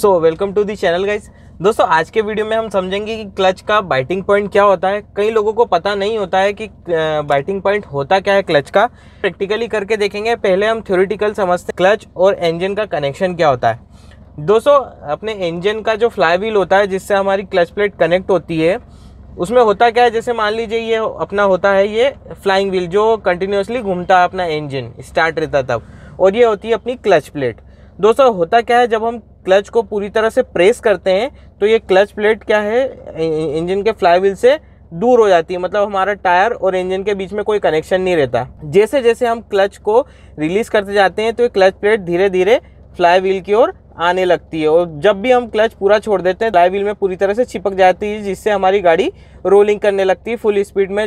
so welcome to the channel guys दोस्तों आज के वीडियो में हम समझेंगे कि क्लच का बाइटिंग पॉइंट क्या होता है कई लोगों को पता नहीं होता है कि बाइटिंग पॉइंट होता क्या है क्लच का प्रैक्टिकली करके देखेंगे पहले हम थ्योरिटिकल समझते हैं क्लच और इंजन का कनेक्शन क्या होता है दोस्तों अपने इंजन का जो फ्लाई व्हील होता है जिससे हमारी क्लच प्लेट कनेक्ट होती है उसमें होता क्या है जैसे मान लीजिए ये अपना होता है ये फ्लाइंग व्हील जो कंटिन्यूसली घूमता है अपना इंजन स्टार्ट रहता तब और ये होती है अपनी क्लच प्लेट दोस्तों होता क्या है जब हम क्लच को पूरी तरह से प्रेस करते हैं तो ये क्लच प्लेट क्या है इंजन के फ्लाईव्हील से दूर हो जाती है मतलब हमारा टायर और इंजन के बीच में कोई कनेक्शन नहीं रहता जैसे जैसे हम क्लच को रिलीज़ करते जाते हैं तो ये क्लच प्लेट धीरे धीरे फ्लाई व्हील की ओर आने लगती है और जब भी हम क्लच पूरा छोड़ देते हैं फ्लाई व्हील में पूरी तरह से चिपक जाती है जिससे हमारी गाड़ी रोलिंग करने लगती है फुल स्पीड में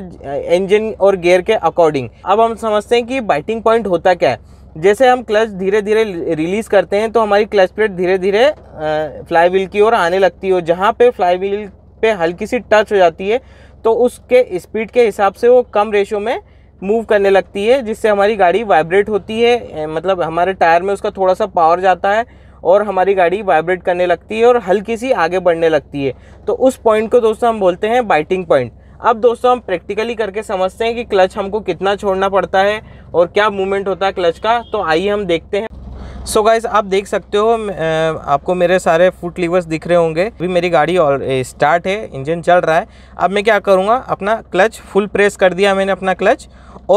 इंजन और गेयर के अकॉर्डिंग अब हम समझते हैं कि बाइटिंग पॉइंट होता क्या है जैसे हम क्लच धीरे धीरे रिलीज़ करते हैं तो हमारी क्लच प्लेट धीरे धीरे फ्लाई व्हील की ओर आने लगती है जहाँ पे फ्लाई व्हील पे हल्की सी टच हो जाती है तो उसके स्पीड के हिसाब से वो कम रेशो में मूव करने लगती है जिससे हमारी गाड़ी वाइब्रेट होती है मतलब हमारे टायर में उसका थोड़ा सा पावर जाता है और हमारी गाड़ी वाइब्रेट करने लगती है और हल्की सी आगे बढ़ने लगती है तो उस पॉइंट को दोस्तों हम बोलते हैं बाइटिंग पॉइंट अब दोस्तों हम प्रैक्टिकली करके समझते हैं कि क्लच हमको कितना छोड़ना पड़ता है और क्या मूवमेंट होता है क्लच का तो आइए हम देखते हैं सो so गाइज आप देख सकते हो आपको मेरे सारे फुट लीवर्स दिख रहे होंगे अभी मेरी गाड़ी और स्टार्ट है इंजन चल रहा है अब मैं क्या करूँगा अपना क्लच फुल प्रेस कर दिया मैंने अपना क्लच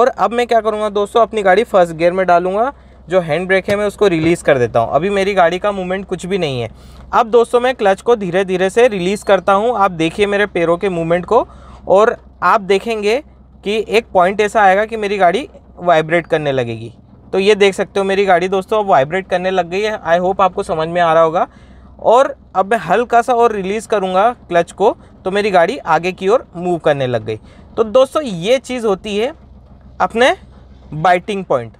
और अब मैं क्या करूँगा दोस्तों अपनी गाड़ी फर्स्ट गियर में डालूंगा जो हैंड ब्रेक है मैं उसको रिलीज़ कर देता हूँ अभी मेरी गाड़ी का मूवमेंट कुछ भी नहीं है अब दोस्तों मैं क्लच को धीरे धीरे से रिलीज़ करता हूँ आप देखिए मेरे पैरों के मूवमेंट को और आप देखेंगे कि एक पॉइंट ऐसा आएगा कि मेरी गाड़ी वाइब्रेट करने लगेगी तो ये देख सकते हो मेरी गाड़ी दोस्तों अब वाइब्रेट करने लग गई है आई होप आपको समझ में आ रहा होगा और अब मैं हल्का सा और रिलीज़ करूँगा क्लच को तो मेरी गाड़ी आगे की ओर मूव करने लग गई तो दोस्तों ये चीज़ होती है अपने बाइटिंग पॉइंट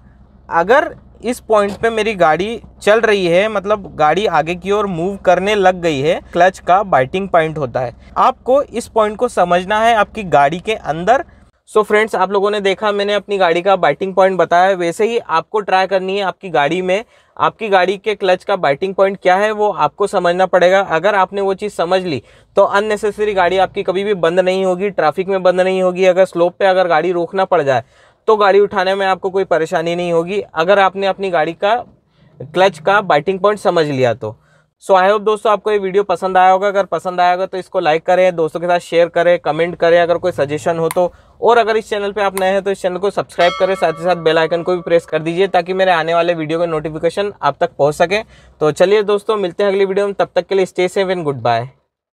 अगर इस पॉइंट पे मेरी गाड़ी चल रही है मतलब गाड़ी आगे की ओर मूव करने लग गई है क्लच का बाइटिंग पॉइंट होता है आपको इस पॉइंट को समझना है आपकी गाड़ी के अंदर सो so फ्रेंड्स आप लोगों ने देखा मैंने अपनी गाड़ी का बाइटिंग पॉइंट बताया है वैसे ही आपको ट्राई करनी है आपकी गाड़ी में आपकी गाड़ी के क्लच का बाइटिंग पॉइंट क्या है वो आपको समझना पड़ेगा अगर आपने वो चीज़ समझ ली तो अननेसेसरी गाड़ी आपकी कभी भी बंद नहीं होगी ट्रैफिक में बंद नहीं होगी अगर स्लोप पे अगर गाड़ी रोकना पड़ जाए तो गाड़ी उठाने में आपको कोई परेशानी नहीं होगी अगर आपने अपनी गाड़ी का क्लच का बाइटिंग पॉइंट समझ लिया तो सो आई होप दोस्तों आपको ये वीडियो पसंद आया होगा अगर पसंद आया होगा तो इसको लाइक करें दोस्तों के साथ शेयर करें कमेंट करें अगर कोई सजेशन हो तो और अगर इस चैनल पे आप नए हैं तो इस चैनल को सब्सक्राइब करें साथ ही साथ बेल आइकन को भी प्रेस कर दीजिए ताकि मेरे आने वाले वीडियो के नोटिफिकेशन आप तक पहुँच सके तो चलिए दोस्तों मिलते हैं अगली वीडियो में तब तक के लिए stay safe and good bye